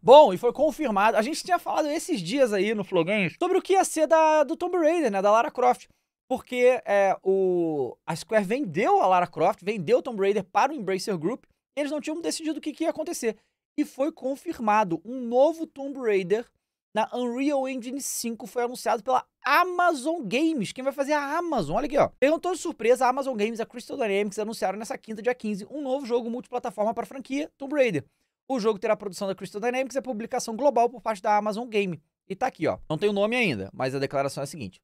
Bom, e foi confirmado. A gente tinha falado esses dias aí no Flow Games sobre o que ia ser da, do Tomb Raider, né? Da Lara Croft. Porque é, o, a Square vendeu a Lara Croft, vendeu o Tomb Raider para o Embracer Group. eles não tinham decidido o que, que ia acontecer. E foi confirmado um novo Tomb Raider na Unreal Engine 5 foi anunciado pela Amazon Games. Quem vai fazer a Amazon? Olha aqui, ó. Perguntou de surpresa, a Amazon Games a Crystal Dynamics anunciaram nessa quinta, dia 15, um novo jogo multiplataforma para a franquia Tomb Raider. O jogo terá produção da Crystal Dynamics e a publicação global por parte da Amazon Game. E tá aqui, ó. Não tem o nome ainda, mas a declaração é a seguinte.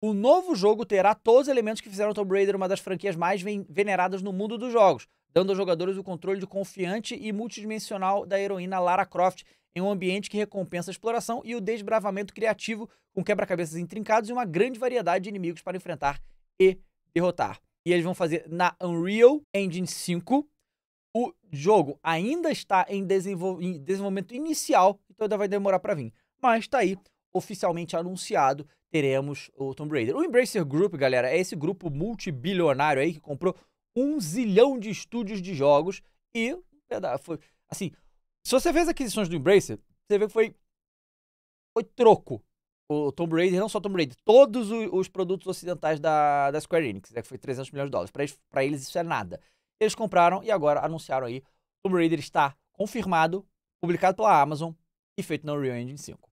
O novo jogo terá todos os elementos que fizeram Tomb Raider uma das franquias mais veneradas no mundo dos jogos, dando aos jogadores o controle de confiante e multidimensional da heroína Lara Croft em um ambiente que recompensa a exploração e o desbravamento criativo com quebra-cabeças intrincados e uma grande variedade de inimigos para enfrentar e derrotar. E eles vão fazer na Unreal Engine 5, o jogo ainda está em, desenvol em desenvolvimento inicial, então ainda vai demorar para vir. Mas está aí, oficialmente anunciado, teremos o Tomb Raider. O Embracer Group, galera, é esse grupo multibilionário aí que comprou um zilhão de estúdios de jogos e, foi, assim, se você vê as aquisições do Embracer, você vê que foi, foi troco. O Tomb Raider, não só Tomb Raider, todos os, os produtos ocidentais da, da Square Enix, né, que foi 300 milhões de dólares. Para eles, eles isso é nada. Eles compraram e agora anunciaram aí. Tomb Raider está confirmado, publicado pela Amazon e feito na Unreal Engine 5.